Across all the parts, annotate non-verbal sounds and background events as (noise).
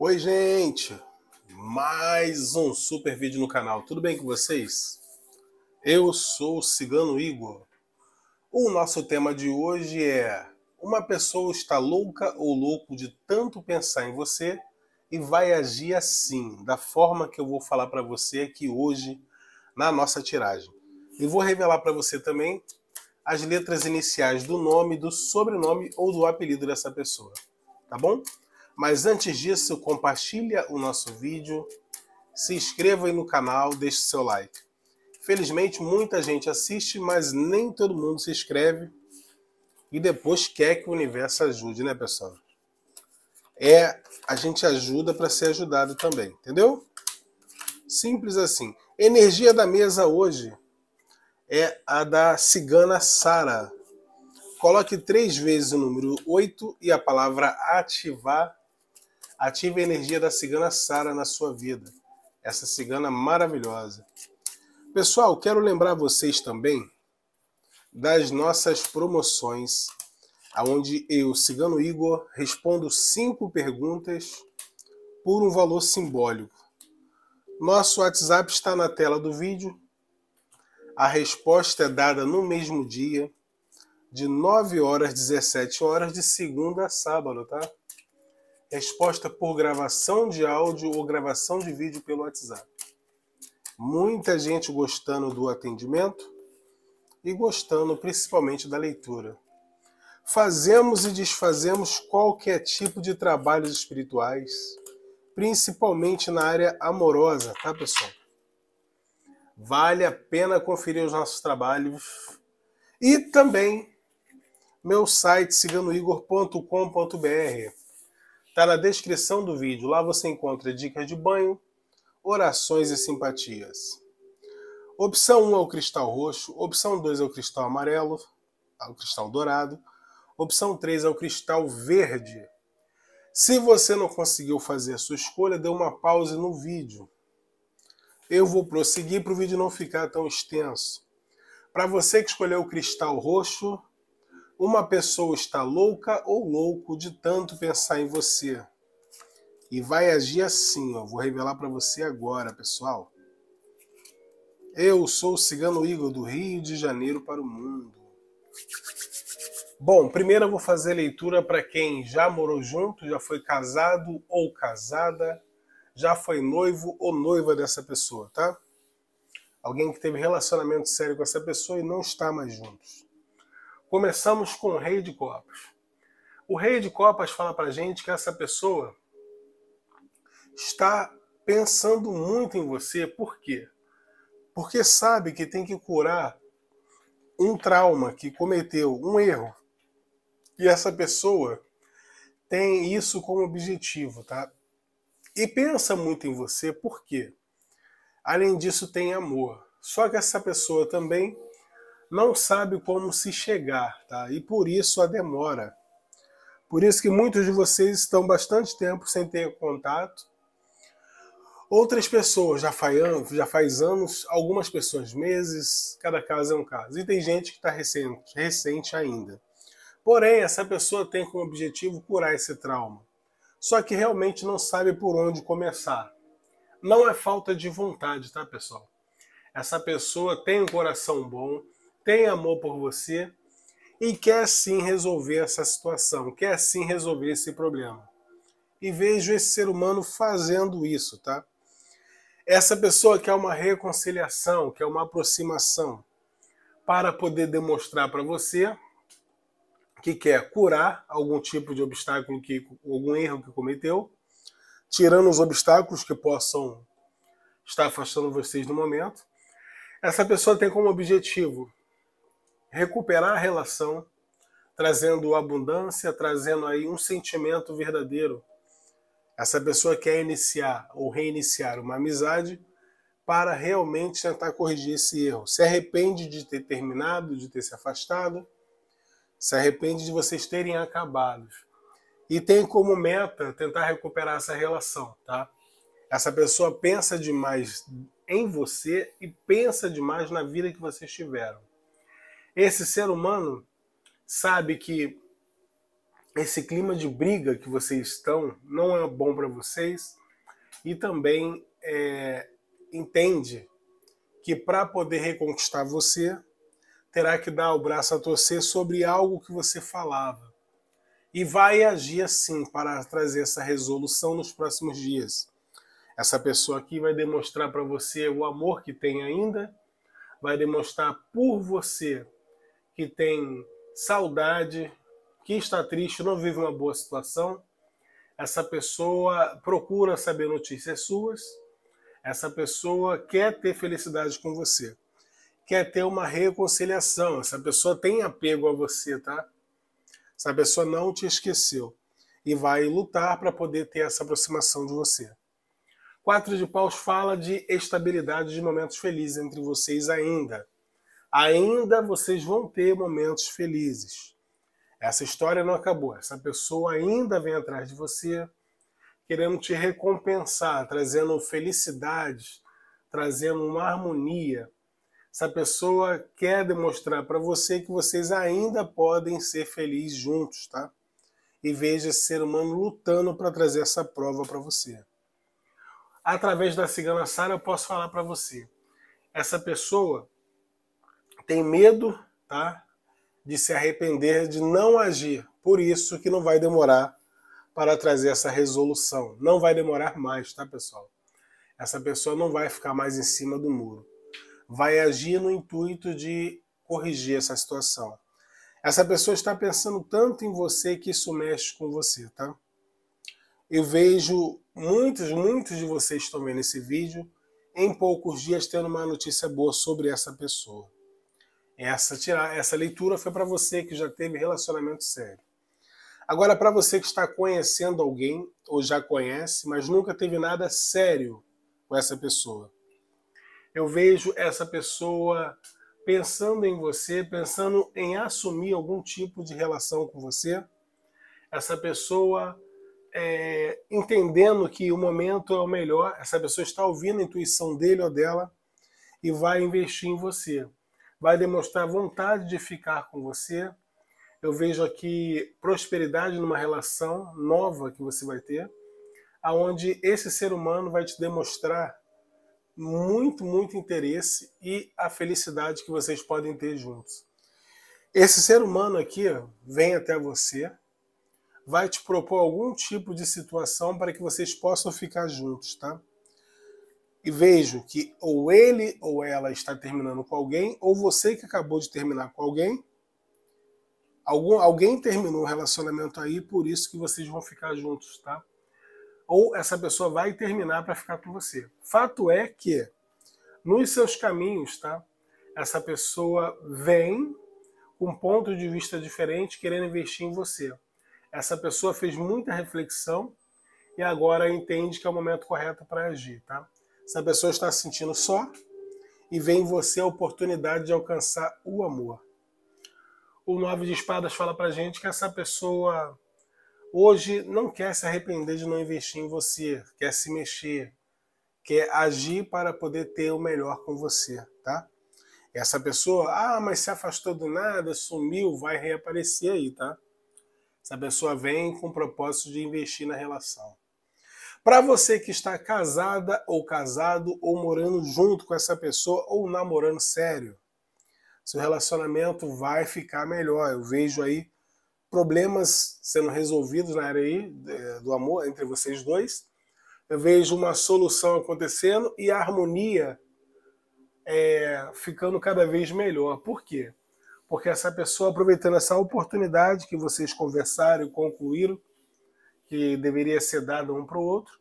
Oi, gente! Mais um super vídeo no canal. Tudo bem com vocês? Eu sou o Cigano Igor. O nosso tema de hoje é Uma pessoa está louca ou louco de tanto pensar em você e vai agir assim, da forma que eu vou falar para você aqui hoje na nossa tiragem. E vou revelar para você também as letras iniciais do nome, do sobrenome ou do apelido dessa pessoa, tá bom? Mas antes disso, compartilha o nosso vídeo, se inscreva no canal, deixe seu like. Felizmente, muita gente assiste, mas nem todo mundo se inscreve e depois quer que o universo ajude, né, pessoal? É, a gente ajuda para ser ajudado também, entendeu? Simples assim. Energia da mesa hoje é a da cigana Sara. Coloque três vezes o número 8 e a palavra ativar Ative a energia da cigana Sara na sua vida. Essa cigana maravilhosa. Pessoal, quero lembrar vocês também das nossas promoções, aonde eu, Cigano Igor, respondo cinco perguntas por um valor simbólico. Nosso WhatsApp está na tela do vídeo. A resposta é dada no mesmo dia, de 9 horas 17 horas de segunda a sábado, tá? Resposta por gravação de áudio ou gravação de vídeo pelo WhatsApp. Muita gente gostando do atendimento e gostando principalmente da leitura. Fazemos e desfazemos qualquer tipo de trabalhos espirituais, principalmente na área amorosa, tá pessoal? Vale a pena conferir os nossos trabalhos e também meu site siganoigor.com.br Está na descrição do vídeo. Lá você encontra dicas de banho, orações e simpatias. Opção 1 é o cristal roxo, opção 2 é o cristal amarelo, é o cristal dourado, opção 3 é o cristal verde. Se você não conseguiu fazer a sua escolha, dê uma pausa no vídeo. Eu vou prosseguir para o vídeo não ficar tão extenso. Para você que escolheu o cristal roxo, uma pessoa está louca ou louco de tanto pensar em você. E vai agir assim, ó. Vou revelar para você agora, pessoal. Eu sou o Cigano Igor do Rio de Janeiro para o mundo. Bom, primeiro eu vou fazer leitura para quem já morou junto, já foi casado ou casada, já foi noivo ou noiva dessa pessoa, tá? Alguém que teve relacionamento sério com essa pessoa e não está mais juntos. Começamos com o Rei de Copas. O Rei de Copas fala para gente que essa pessoa está pensando muito em você. Por quê? Porque sabe que tem que curar um trauma que cometeu, um erro. E essa pessoa tem isso como objetivo, tá? E pensa muito em você, por quê? Além disso, tem amor. Só que essa pessoa também não sabe como se chegar, tá? E por isso a demora. Por isso que muitos de vocês estão bastante tempo sem ter contato. Outras pessoas já faz anos, já faz anos algumas pessoas meses, cada caso é um caso. E tem gente que está recente, recente ainda. Porém, essa pessoa tem como objetivo curar esse trauma. Só que realmente não sabe por onde começar. Não é falta de vontade, tá, pessoal? Essa pessoa tem um coração bom, tem amor por você e quer sim resolver essa situação, quer sim resolver esse problema. E vejo esse ser humano fazendo isso, tá? Essa pessoa quer uma reconciliação, quer uma aproximação para poder demonstrar para você que quer curar algum tipo de obstáculo que algum erro que cometeu, tirando os obstáculos que possam estar afastando vocês no momento. Essa pessoa tem como objetivo recuperar a relação, trazendo abundância, trazendo aí um sentimento verdadeiro. Essa pessoa quer iniciar ou reiniciar uma amizade para realmente tentar corrigir esse erro. Se arrepende de ter terminado, de ter se afastado, se arrepende de vocês terem acabado. E tem como meta tentar recuperar essa relação, tá? Essa pessoa pensa demais em você e pensa demais na vida que vocês tiveram. Esse ser humano sabe que esse clima de briga que vocês estão não é bom para vocês e também é, entende que para poder reconquistar você terá que dar o braço a torcer sobre algo que você falava e vai agir assim para trazer essa resolução nos próximos dias. Essa pessoa aqui vai demonstrar para você o amor que tem ainda, vai demonstrar por você que tem saudade, que está triste, não vive uma boa situação, essa pessoa procura saber notícias suas, essa pessoa quer ter felicidade com você, quer ter uma reconciliação, essa pessoa tem apego a você, tá? Essa pessoa não te esqueceu e vai lutar para poder ter essa aproximação de você. Quatro de Paus fala de estabilidade de momentos felizes entre vocês ainda ainda vocês vão ter momentos felizes. Essa história não acabou. Essa pessoa ainda vem atrás de você, querendo te recompensar, trazendo felicidade, trazendo uma harmonia. Essa pessoa quer demonstrar para você que vocês ainda podem ser felizes juntos, tá? E veja esse ser humano lutando para trazer essa prova para você. Através da cigana Sara, eu posso falar para você. Essa pessoa tem medo, tá? De se arrepender de não agir. Por isso que não vai demorar para trazer essa resolução. Não vai demorar mais, tá, pessoal? Essa pessoa não vai ficar mais em cima do muro. Vai agir no intuito de corrigir essa situação. Essa pessoa está pensando tanto em você que isso mexe com você, tá? Eu vejo muitos, muitos de vocês estão vendo esse vídeo em poucos dias tendo uma notícia boa sobre essa pessoa. Essa, tirar, essa leitura foi para você que já teve relacionamento sério. Agora, para você que está conhecendo alguém, ou já conhece, mas nunca teve nada sério com essa pessoa. Eu vejo essa pessoa pensando em você, pensando em assumir algum tipo de relação com você. Essa pessoa é, entendendo que o momento é o melhor, essa pessoa está ouvindo a intuição dele ou dela e vai investir em você vai demonstrar vontade de ficar com você. Eu vejo aqui prosperidade numa relação nova que você vai ter, aonde esse ser humano vai te demonstrar muito, muito interesse e a felicidade que vocês podem ter juntos. Esse ser humano aqui vem até você, vai te propor algum tipo de situação para que vocês possam ficar juntos, tá? e vejo que ou ele ou ela está terminando com alguém, ou você que acabou de terminar com alguém, algum, alguém terminou um relacionamento aí, por isso que vocês vão ficar juntos, tá? Ou essa pessoa vai terminar para ficar com você. Fato é que nos seus caminhos, tá? Essa pessoa vem com um ponto de vista diferente, querendo investir em você. Essa pessoa fez muita reflexão e agora entende que é o momento correto para agir, tá? Essa pessoa está se sentindo só e vem em você a oportunidade de alcançar o amor. O Nove de Espadas fala pra gente que essa pessoa hoje não quer se arrepender de não investir em você, quer se mexer, quer agir para poder ter o melhor com você, tá? Essa pessoa, ah, mas se afastou do nada, sumiu, vai reaparecer aí, tá? Essa pessoa vem com o propósito de investir na relação. Para você que está casada ou casado ou morando junto com essa pessoa ou namorando sério, seu relacionamento vai ficar melhor. Eu vejo aí problemas sendo resolvidos na área aí é, do amor entre vocês dois. Eu vejo uma solução acontecendo e a harmonia é, ficando cada vez melhor. Por quê? Porque essa pessoa aproveitando essa oportunidade que vocês conversaram e concluíram, que deveria ser dado um para o outro,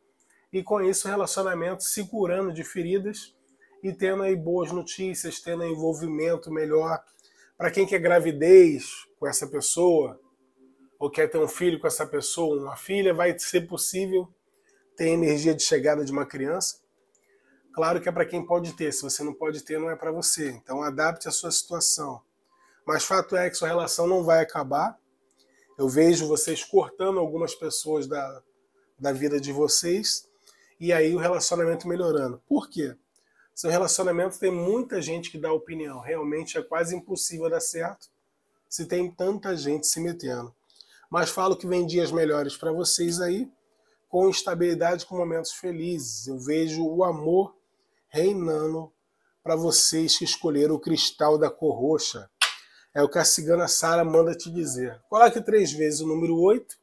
e com isso o relacionamento se curando de feridas e tendo aí boas notícias, tendo envolvimento melhor. Para quem quer gravidez com essa pessoa, ou quer ter um filho com essa pessoa, uma filha, vai ser possível ter energia de chegada de uma criança. Claro que é para quem pode ter, se você não pode ter, não é para você. Então adapte a sua situação. Mas fato é que sua relação não vai acabar, eu vejo vocês cortando algumas pessoas da, da vida de vocês e aí o relacionamento melhorando. Por quê? Seu relacionamento tem muita gente que dá opinião. Realmente é quase impossível dar certo se tem tanta gente se metendo. Mas falo que vem dias melhores para vocês aí, com estabilidade, com momentos felizes. Eu vejo o amor reinando para vocês que escolheram o cristal da cor roxa. É o que a cigana Sara manda te dizer. Coloque três vezes o número 8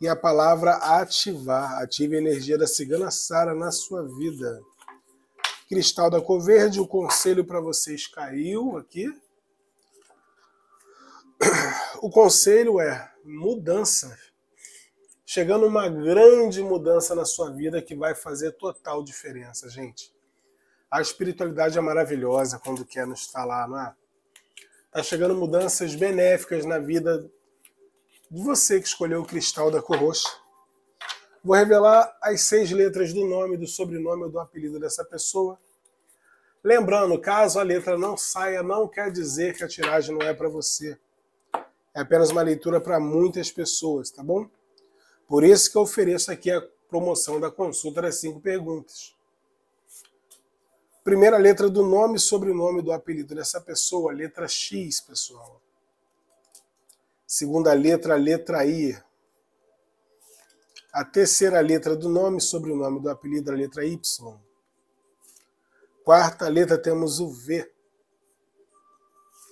e a palavra ativar. Ative a energia da cigana Sara na sua vida. Cristal da cor verde, o conselho para vocês caiu aqui. O conselho é mudança. Chegando uma grande mudança na sua vida que vai fazer total diferença, gente. A espiritualidade é maravilhosa quando quer nos falar, não é? Está chegando mudanças benéficas na vida de você que escolheu o cristal da cor roxa. Vou revelar as seis letras do nome, do sobrenome ou do apelido dessa pessoa. Lembrando, caso a letra não saia, não quer dizer que a tiragem não é para você. É apenas uma leitura para muitas pessoas, tá bom? Por isso que eu ofereço aqui a promoção da consulta das cinco perguntas. Primeira letra do nome e sobrenome do apelido dessa pessoa, letra X, pessoal. Segunda letra, letra I. A terceira letra do nome e sobrenome do apelido, a letra Y. Quarta letra temos o V.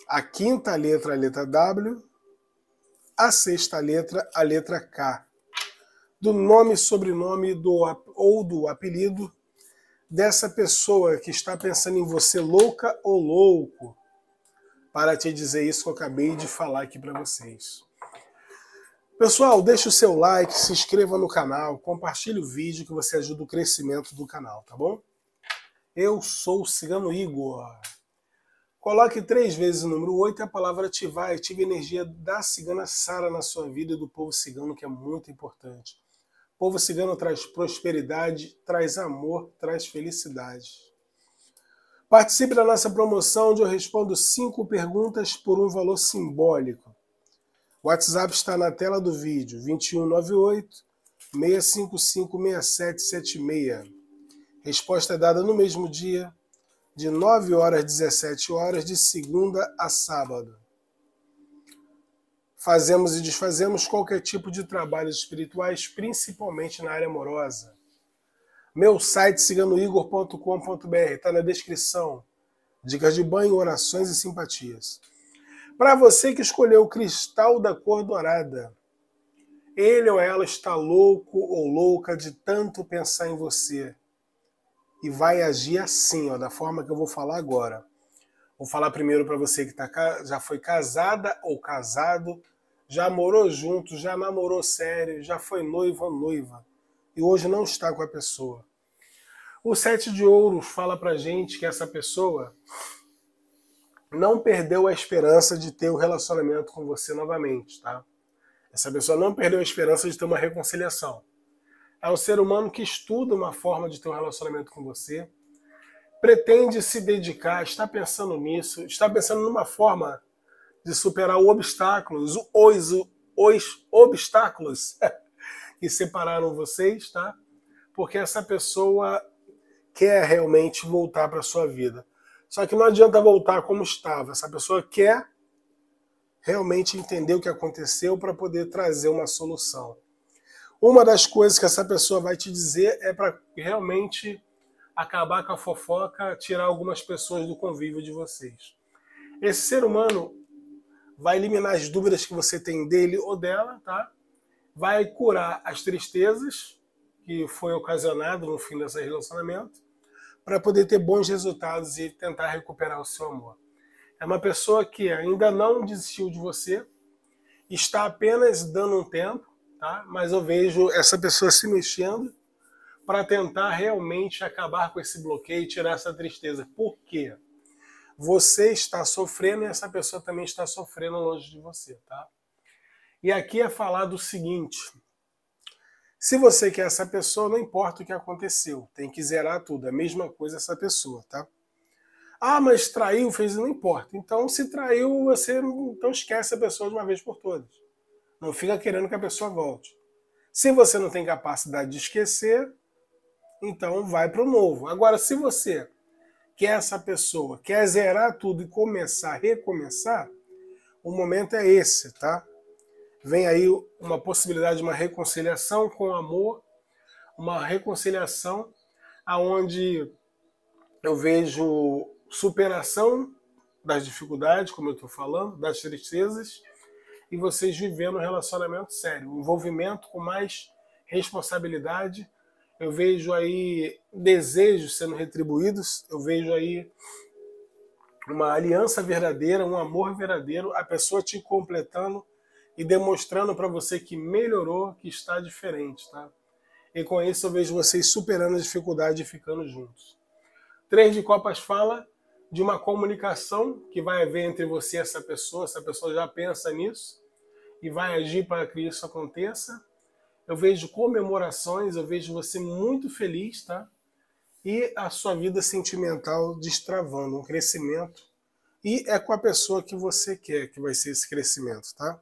A quinta letra, a letra W. A sexta letra, a letra K. Do nome, sobrenome do, ou do apelido, dessa pessoa que está pensando em você louca ou louco para te dizer isso que eu acabei de falar aqui para vocês. Pessoal, deixe o seu like, se inscreva no canal, compartilhe o vídeo que você ajuda o crescimento do canal, tá bom? Eu sou o Cigano Igor. Coloque três vezes o número 8 e a palavra ativar. Ative a energia da cigana Sara na sua vida e do povo cigano, que é muito importante povo cigano traz prosperidade, traz amor, traz felicidade. Participe da nossa promoção, onde eu respondo cinco perguntas por um valor simbólico. O WhatsApp está na tela do vídeo, 2198 655 6776. Resposta é dada no mesmo dia, de 9 horas às 17 horas, de segunda a sábado. Fazemos e desfazemos qualquer tipo de trabalhos espirituais, principalmente na área amorosa. Meu site siganoigor.com.br está na descrição. Dicas de banho, orações e simpatias. Para você que escolheu o cristal da cor dourada, ele ou ela está louco ou louca de tanto pensar em você e vai agir assim, ó, da forma que eu vou falar agora. Vou falar primeiro para você que tá, já foi casada ou casado já morou junto, já namorou sério, já foi noivo ou noiva e hoje não está com a pessoa. O sete de ouros fala pra gente que essa pessoa não perdeu a esperança de ter o um relacionamento com você novamente, tá? Essa pessoa não perdeu a esperança de ter uma reconciliação. É um ser humano que estuda uma forma de ter um relacionamento com você, pretende se dedicar, está pensando nisso, está pensando numa forma de superar os obstáculos, os, os obstáculos (laughs) que separaram vocês, tá? Porque essa pessoa quer realmente voltar para sua vida. Só que não adianta voltar como estava. Essa pessoa quer realmente entender o que aconteceu para poder trazer uma solução. Uma das coisas que essa pessoa vai te dizer é para realmente acabar com a fofoca, tirar algumas pessoas do convívio de vocês. Esse ser humano, vai eliminar as dúvidas que você tem dele ou dela, tá? Vai curar as tristezas que foi ocasionado no fim desse relacionamento, para poder ter bons resultados e tentar recuperar o seu amor. É uma pessoa que ainda não desistiu de você, está apenas dando um tempo, tá? Mas eu vejo essa pessoa se mexendo para tentar realmente acabar com esse bloqueio e tirar essa tristeza. Por quê? você está sofrendo e essa pessoa também está sofrendo longe de você, tá? E aqui é falado o seguinte: se você quer essa pessoa, não importa o que aconteceu, tem que zerar tudo, é a mesma coisa essa pessoa, tá? Ah, mas traiu, fez, não importa. Então, se traiu, você então esquece a pessoa de uma vez por todas. Não fica querendo que a pessoa volte. Se você não tem capacidade de esquecer, então vai para o novo. Agora, se você que essa pessoa quer zerar tudo e começar, recomeçar, o momento é esse, tá? Vem aí uma possibilidade de uma reconciliação com amor, uma reconciliação aonde eu vejo superação das dificuldades, como eu estou falando, das tristezas, e vocês vivendo um relacionamento sério, um envolvimento com mais responsabilidade, eu vejo aí desejos sendo retribuídos, eu vejo aí uma aliança verdadeira, um amor verdadeiro, a pessoa te completando e demonstrando para você que melhorou, que está diferente, tá? E com isso eu vejo vocês superando a dificuldade e ficando juntos. Três de Copas fala de uma comunicação que vai haver entre você e essa pessoa, essa pessoa já pensa nisso e vai agir para que isso aconteça eu vejo comemorações, eu vejo você muito feliz, tá? E a sua vida sentimental destravando, um crescimento. E é com a pessoa que você quer que vai ser esse crescimento, tá?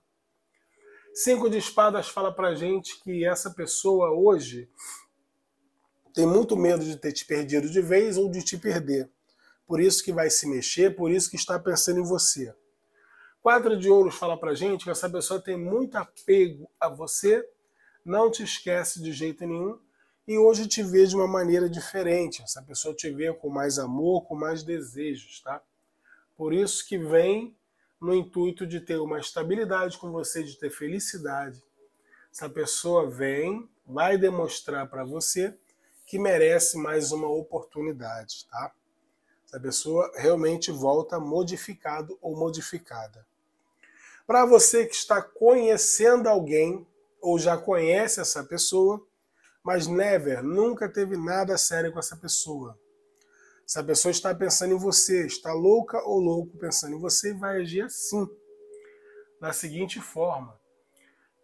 Cinco de espadas fala pra gente que essa pessoa hoje tem muito medo de ter te perdido de vez ou de te perder. Por isso que vai se mexer, por isso que está pensando em você. Quatro de ouros fala pra gente que essa pessoa tem muito apego a você não te esquece de jeito nenhum e hoje te vê de uma maneira diferente. Essa pessoa te vê com mais amor, com mais desejos, tá? Por isso que vem no intuito de ter uma estabilidade com você, de ter felicidade. Essa pessoa vem, vai demonstrar para você que merece mais uma oportunidade, tá? Essa pessoa realmente volta modificado ou modificada. Para você que está conhecendo alguém, ou já conhece essa pessoa, mas never, nunca teve nada sério com essa pessoa. Essa pessoa está pensando em você, está louca ou louco pensando em você e vai agir assim, da seguinte forma.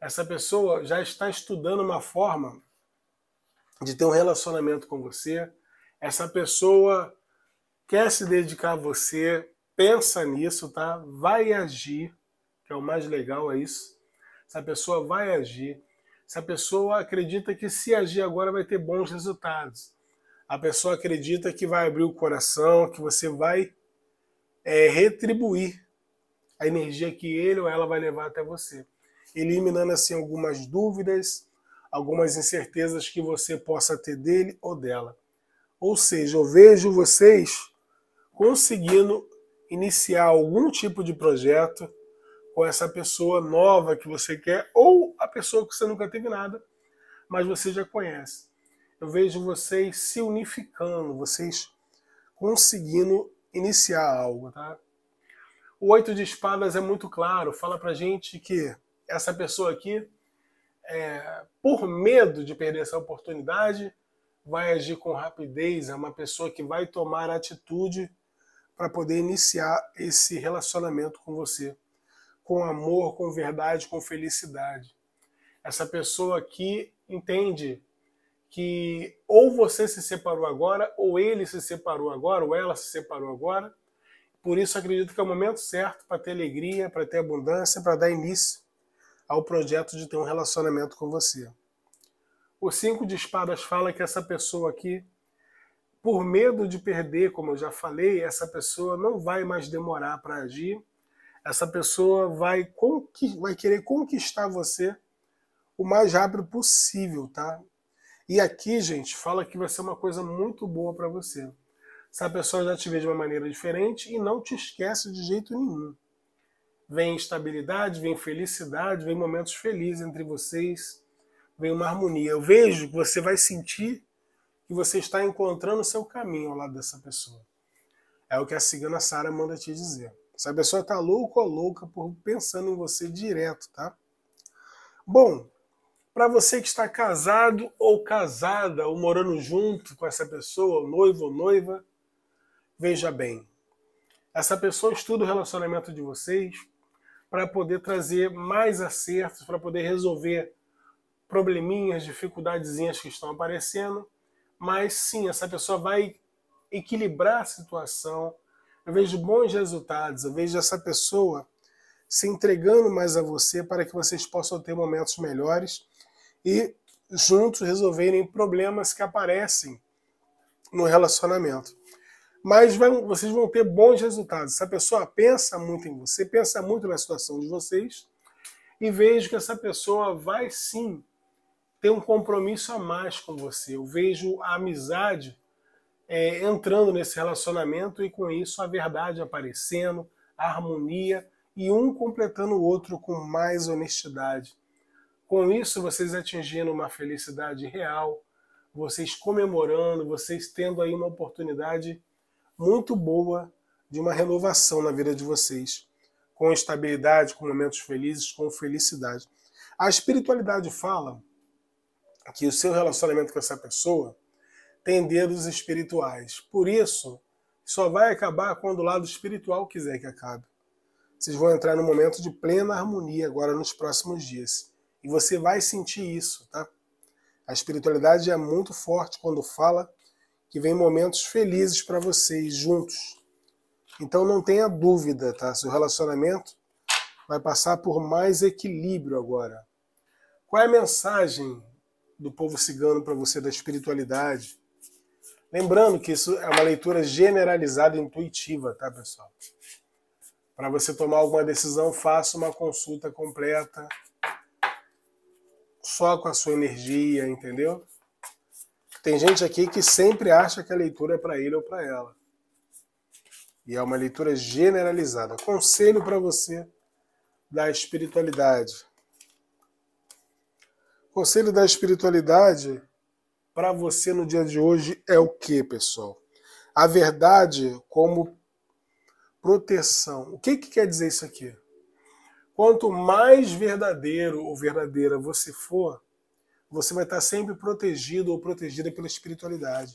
Essa pessoa já está estudando uma forma de ter um relacionamento com você. Essa pessoa quer se dedicar a você, pensa nisso, tá? Vai agir, que é o mais legal, é isso se a pessoa vai agir, se a pessoa acredita que se agir agora vai ter bons resultados, a pessoa acredita que vai abrir o coração, que você vai é, retribuir a energia que ele ou ela vai levar até você, eliminando assim algumas dúvidas, algumas incertezas que você possa ter dele ou dela. Ou seja, eu vejo vocês conseguindo iniciar algum tipo de projeto com essa pessoa nova que você quer ou a pessoa que você nunca teve nada, mas você já conhece. Eu vejo vocês se unificando, vocês conseguindo iniciar algo, tá? O oito de espadas é muito claro, fala pra gente que essa pessoa aqui, é, por medo de perder essa oportunidade, vai agir com rapidez, é uma pessoa que vai tomar atitude para poder iniciar esse relacionamento com você com amor, com verdade, com felicidade. Essa pessoa aqui entende que ou você se separou agora, ou ele se separou agora, ou ela se separou agora. Por isso acredito que é o momento certo para ter alegria, para ter abundância, para dar início ao projeto de ter um relacionamento com você. O cinco de espadas fala que essa pessoa aqui, por medo de perder, como eu já falei, essa pessoa não vai mais demorar para agir essa pessoa vai, vai querer conquistar você o mais rápido possível, tá? E aqui, gente, fala que vai ser uma coisa muito boa para você. Essa pessoa já te vê de uma maneira diferente e não te esquece de jeito nenhum. Vem estabilidade, vem felicidade, vem momentos felizes entre vocês, vem uma harmonia. Eu vejo que você vai sentir que você está encontrando o seu caminho ao lado dessa pessoa. É o que a cigana Sara manda te dizer. Essa pessoa está louco ou louca por pensando em você direto, tá? Bom, para você que está casado ou casada ou morando junto com essa pessoa, noivo ou noiva, veja bem. Essa pessoa estuda o relacionamento de vocês para poder trazer mais acertos, para poder resolver probleminhas, dificuldadezinhas que estão aparecendo. Mas sim, essa pessoa vai equilibrar a situação, eu vejo bons resultados, eu vejo essa pessoa se entregando mais a você para que vocês possam ter momentos melhores e juntos resolverem problemas que aparecem no relacionamento. Mas vocês vão ter bons resultados. Essa pessoa pensa muito em você, pensa muito na situação de vocês e vejo que essa pessoa vai sim ter um compromisso a mais com você. Eu vejo a amizade é, entrando nesse relacionamento e com isso a verdade aparecendo, a harmonia e um completando o outro com mais honestidade. Com isso, vocês atingindo uma felicidade real, vocês comemorando, vocês tendo aí uma oportunidade muito boa de uma renovação na vida de vocês, com estabilidade, com momentos felizes, com felicidade. A espiritualidade fala que o seu relacionamento com essa pessoa tenderos espirituais. Por isso, só vai acabar quando o lado espiritual quiser que acabe. Vocês vão entrar num momento de plena harmonia agora nos próximos dias. E você vai sentir isso, tá? A espiritualidade é muito forte quando fala que vem momentos felizes para vocês juntos. Então não tenha dúvida, tá? Seu relacionamento vai passar por mais equilíbrio agora. Qual é a mensagem do povo cigano para você da espiritualidade? Lembrando que isso é uma leitura generalizada intuitiva, tá, pessoal? Para você tomar alguma decisão, faça uma consulta completa, só com a sua energia, entendeu? Tem gente aqui que sempre acha que a leitura é para ele ou para ela. E é uma leitura generalizada. Conselho para você da espiritualidade. Conselho da espiritualidade para você no dia de hoje é o que, pessoal? A verdade como proteção. O que, que quer dizer isso aqui? Quanto mais verdadeiro ou verdadeira você for, você vai estar sempre protegido ou protegida pela espiritualidade.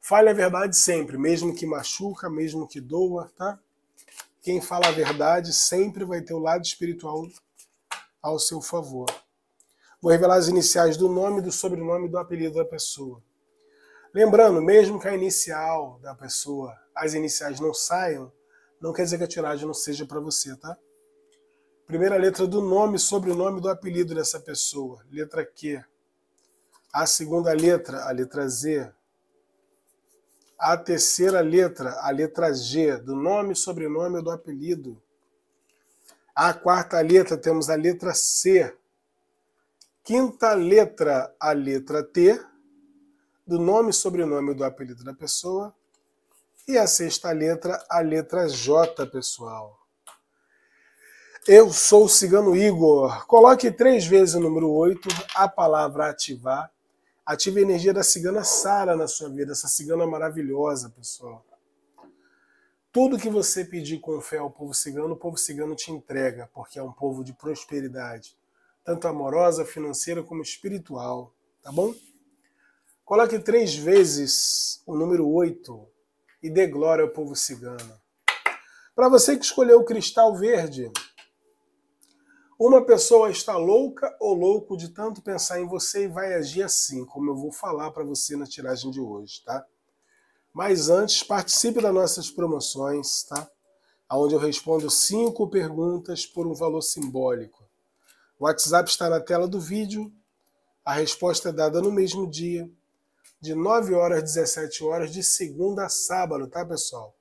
Fale a verdade sempre, mesmo que machuca, mesmo que doa, tá? Quem fala a verdade sempre vai ter o lado espiritual ao seu favor. Vou revelar as iniciais do nome, do sobrenome e do apelido da pessoa. Lembrando, mesmo que a inicial da pessoa, as iniciais não saiam, não quer dizer que a tiragem não seja para você, tá? Primeira letra do nome, sobrenome do apelido dessa pessoa. Letra Q. A segunda letra, a letra Z. A terceira letra, a letra G, do nome, sobrenome ou do apelido. A quarta letra, temos a letra C, Quinta letra, a letra T, do nome e sobrenome do apelido da pessoa. E a sexta letra, a letra J, pessoal. Eu sou o Cigano Igor. Coloque três vezes o número 8, a palavra ativar. Ative a energia da cigana Sara na sua vida, essa cigana maravilhosa, pessoal. Tudo que você pedir com fé ao povo cigano, o povo cigano te entrega, porque é um povo de prosperidade tanto amorosa, financeira como espiritual, tá bom? Coloque três vezes o número 8 e dê glória ao povo cigano. Para você que escolheu o cristal verde, uma pessoa está louca ou louco de tanto pensar em você e vai agir assim, como eu vou falar para você na tiragem de hoje, tá? Mas antes, participe das nossas promoções, tá? Onde eu respondo cinco perguntas por um valor simbólico o WhatsApp está na tela do vídeo. A resposta é dada no mesmo dia, de 9 horas às 17 horas, de segunda a sábado, tá, pessoal?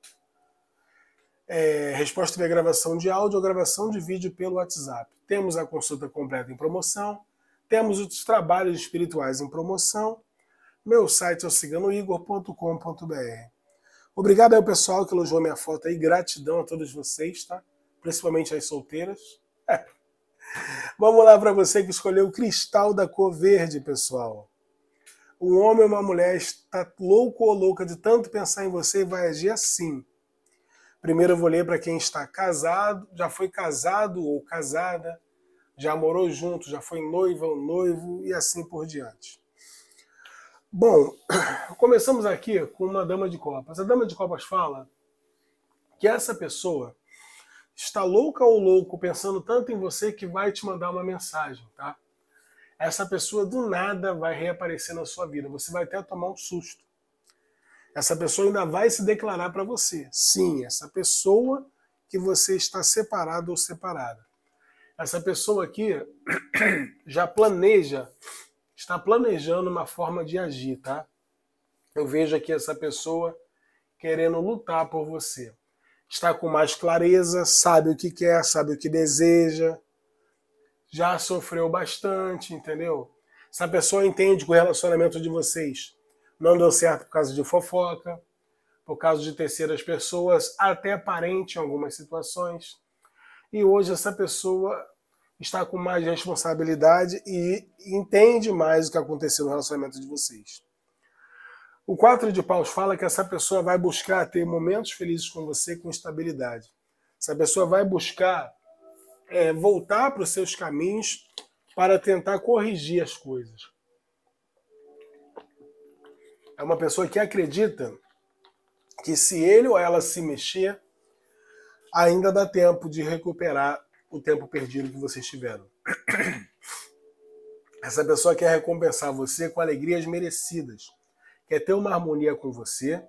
É, resposta via gravação de áudio ou gravação de vídeo pelo WhatsApp. Temos a consulta completa em promoção, temos os trabalhos espirituais em promoção. Meu site é o ciganoigor.com.br. Obrigado ao pessoal que elogiou minha foto aí, gratidão a todos vocês, tá? Principalmente as solteiras. É. Vamos lá para você que escolheu o cristal da cor verde, pessoal. Um homem ou uma mulher está louco ou louca de tanto pensar em você e vai agir assim. Primeiro eu vou ler para quem está casado, já foi casado ou casada, já morou junto, já foi noiva ou noivo e assim por diante. Bom, (clears throat) começamos aqui com uma dama de copas. A dama de copas fala que essa pessoa está louca ou louco pensando tanto em você que vai te mandar uma mensagem, tá? Essa pessoa do nada vai reaparecer na sua vida, você vai até tomar um susto. Essa pessoa ainda vai se declarar para você. Sim, essa pessoa que você está separado ou separada. Essa pessoa aqui (clears throat) já planeja, está planejando uma forma de agir, tá? Eu vejo aqui essa pessoa querendo lutar por você está com mais clareza, sabe o que quer, sabe o que deseja, já sofreu bastante, entendeu? Essa pessoa entende que o relacionamento de vocês não deu certo por causa de fofoca, por causa de terceiras pessoas, até parente em algumas situações, e hoje essa pessoa está com mais responsabilidade e entende mais o que aconteceu no relacionamento de vocês. O 4 de paus fala que essa pessoa vai buscar ter momentos felizes com você com estabilidade. Essa pessoa vai buscar é, voltar para os seus caminhos para tentar corrigir as coisas. É uma pessoa que acredita que se ele ou ela se mexer, ainda dá tempo de recuperar o tempo perdido que vocês tiveram. Essa pessoa quer recompensar você com alegrias merecidas quer é ter uma harmonia com você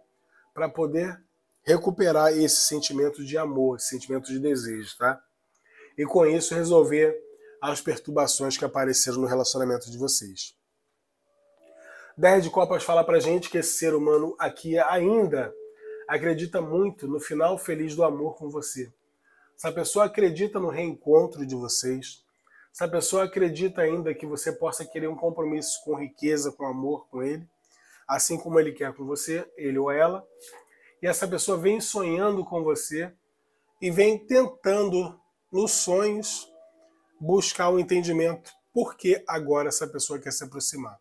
para poder recuperar esse sentimento de amor, esse sentimento de desejo, tá? E com isso resolver as perturbações que apareceram no relacionamento de vocês. Dez de Copas fala pra gente que esse ser humano aqui ainda acredita muito no final feliz do amor com você. Essa pessoa acredita no reencontro de vocês, essa pessoa acredita ainda que você possa querer um compromisso com riqueza, com amor com ele, assim como ele quer com você, ele ou ela, e essa pessoa vem sonhando com você e vem tentando, nos sonhos, buscar o um entendimento por que agora essa pessoa quer se aproximar.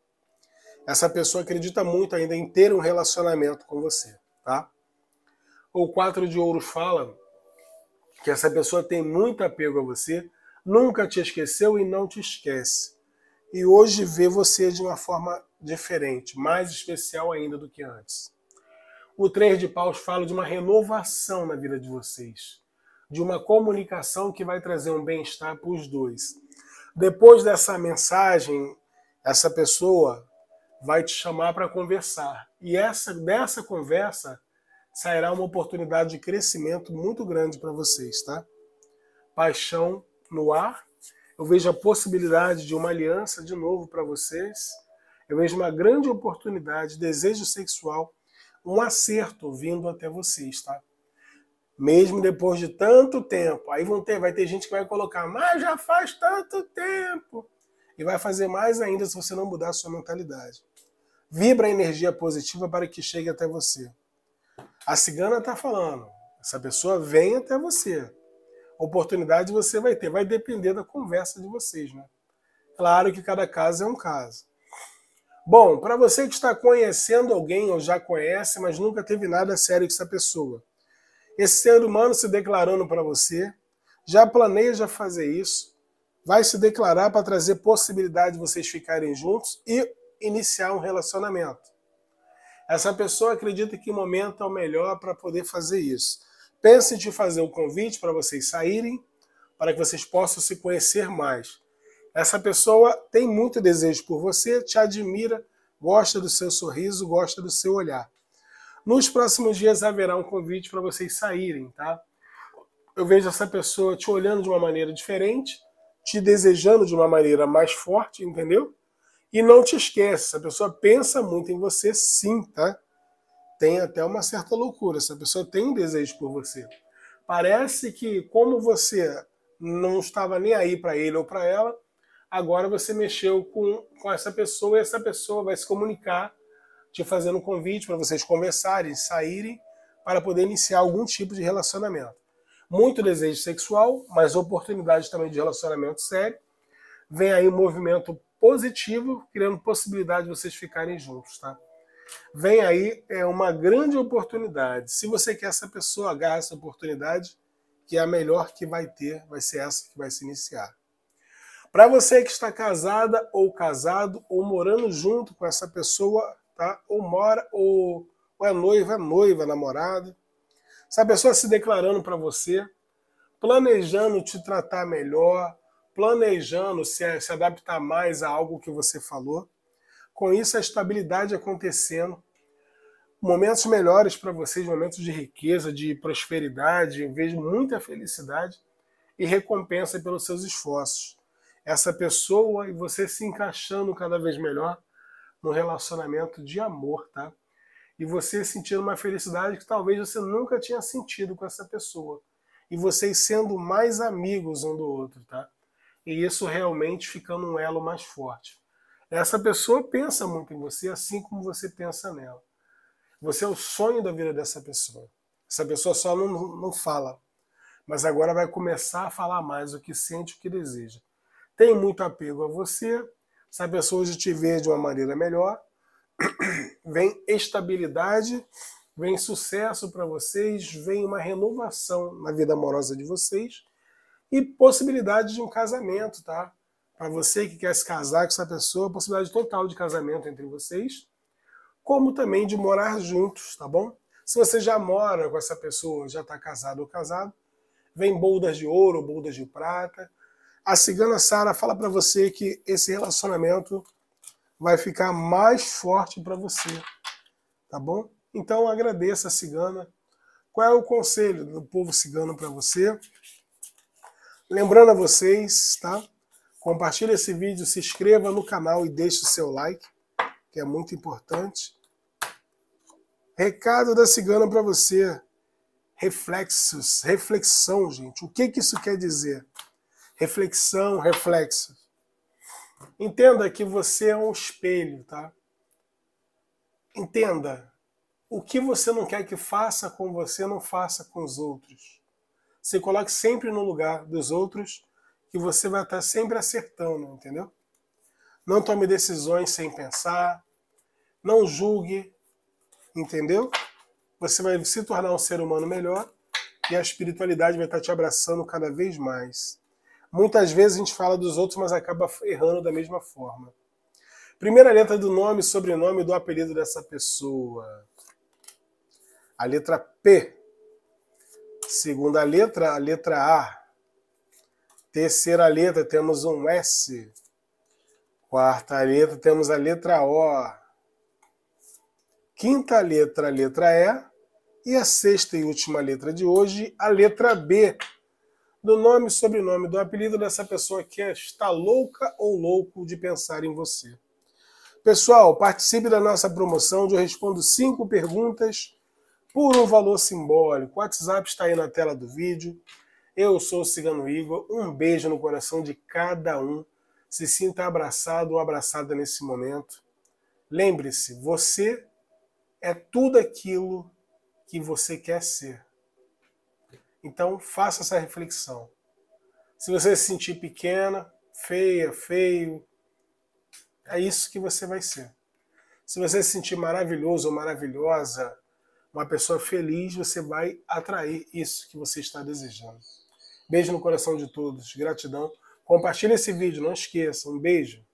Essa pessoa acredita muito ainda em ter um relacionamento com você, tá? O quatro de ouro fala que essa pessoa tem muito apego a você, nunca te esqueceu e não te esquece e hoje vê você de uma forma diferente, mais especial ainda do que antes. O Três de Paus fala de uma renovação na vida de vocês, de uma comunicação que vai trazer um bem-estar para os dois. Depois dessa mensagem, essa pessoa vai te chamar para conversar. E essa dessa conversa sairá uma oportunidade de crescimento muito grande para vocês, tá? Paixão no ar eu vejo a possibilidade de uma aliança de novo para vocês. Eu vejo uma grande oportunidade, desejo sexual, um acerto vindo até vocês, tá? Mesmo depois de tanto tempo. Aí vão ter, vai ter gente que vai colocar, mas já faz tanto tempo. E vai fazer mais ainda se você não mudar a sua mentalidade. Vibra a energia positiva para que chegue até você. A cigana está falando, essa pessoa vem até você oportunidade você vai ter. Vai depender da conversa de vocês, né? Claro que cada caso é um caso. Bom, para você que está conhecendo alguém ou já conhece, mas nunca teve nada sério com essa pessoa, esse ser humano se declarando para você, já planeja fazer isso, vai se declarar para trazer possibilidade de vocês ficarem juntos e iniciar um relacionamento. Essa pessoa acredita que o momento é o melhor para poder fazer isso. Pense de fazer um convite para vocês saírem, para que vocês possam se conhecer mais. Essa pessoa tem muito desejo por você, te admira, gosta do seu sorriso, gosta do seu olhar. Nos próximos dias haverá um convite para vocês saírem, tá? Eu vejo essa pessoa te olhando de uma maneira diferente, te desejando de uma maneira mais forte, entendeu? E não te esquece, essa pessoa pensa muito em você, sim, tá? tem até uma certa loucura. Essa pessoa tem um desejo por você. Parece que, como você não estava nem aí para ele ou para ela, agora você mexeu com, com essa pessoa e essa pessoa vai se comunicar, te fazendo um convite para vocês conversarem, saírem, para poder iniciar algum tipo de relacionamento. Muito desejo sexual, mas oportunidade também de relacionamento sério. Vem aí um movimento positivo, criando possibilidade de vocês ficarem juntos, tá? Vem aí é uma grande oportunidade. Se você quer essa pessoa, ganhar essa oportunidade, que é a melhor que vai ter, vai ser essa que vai se iniciar. Para você que está casada ou casado ou morando junto com essa pessoa, tá? Ou mora ou, ou é noiva, é noiva, é namorada. Essa pessoa se declarando para você, planejando te tratar melhor, planejando se, se adaptar mais a algo que você falou. Com isso, a estabilidade acontecendo. Momentos melhores para vocês, momentos de riqueza, de prosperidade. vejo muita felicidade e recompensa pelos seus esforços. Essa pessoa e você se encaixando cada vez melhor no relacionamento de amor, tá? E você sentindo uma felicidade que talvez você nunca tinha sentido com essa pessoa. E vocês sendo mais amigos um do outro, tá? E isso realmente ficando um elo mais forte. Essa pessoa pensa muito em você, assim como você pensa nela. Você é o sonho da vida dessa pessoa. Essa pessoa só não, não fala, mas agora vai começar a falar mais o que sente, o que deseja. Tem muito apego a você. Essa pessoa hoje te vê de uma maneira melhor, (clears throat) vem estabilidade, vem sucesso para vocês, vem uma renovação na vida amorosa de vocês e possibilidade de um casamento, tá? para você que quer se casar com essa pessoa, a possibilidade total de casamento entre vocês, como também de morar juntos, tá bom? Se você já mora com essa pessoa, já está casado ou casado, vem boldas de ouro, boldas de prata. A cigana Sara fala para você que esse relacionamento vai ficar mais forte para você, tá bom? Então agradeça a cigana. Qual é o conselho do povo cigano para você? Lembrando a vocês, tá? Compartilhe esse vídeo, se inscreva no canal e deixe o seu like, que é muito importante. Recado da cigana para você. Reflexos, reflexão, gente. O que, que isso quer dizer? Reflexão, reflexos. Entenda que você é um espelho, tá? Entenda. O que você não quer que faça com você, não faça com os outros. Se coloque sempre no lugar dos outros que você vai estar sempre acertando, entendeu? Não tome decisões sem pensar, não julgue, entendeu? Você vai se tornar um ser humano melhor e a espiritualidade vai estar te abraçando cada vez mais. Muitas vezes a gente fala dos outros, mas acaba errando da mesma forma. Primeira letra do nome, sobrenome do apelido dessa pessoa. A letra P. Segunda letra, a letra A. Terceira letra temos um S. Quarta letra temos a letra O. Quinta letra, a letra E. E a sexta e última letra de hoje, a letra B. Do nome e sobrenome do apelido dessa pessoa que está louca ou louco de pensar em você. Pessoal, participe da nossa promoção onde eu respondo cinco perguntas por um valor simbólico. O WhatsApp está aí na tela do vídeo. Eu sou o Cigano Igor, um beijo no coração de cada um. Se sinta abraçado ou abraçada nesse momento. Lembre-se, você é tudo aquilo que você quer ser. Então, faça essa reflexão. Se você se sentir pequena, feia, feio, é isso que você vai ser. Se você se sentir maravilhoso ou maravilhosa, uma pessoa feliz, você vai atrair isso que você está desejando. Beijo no coração de todos. Gratidão. Compartilhe esse vídeo, não esqueça. Um beijo.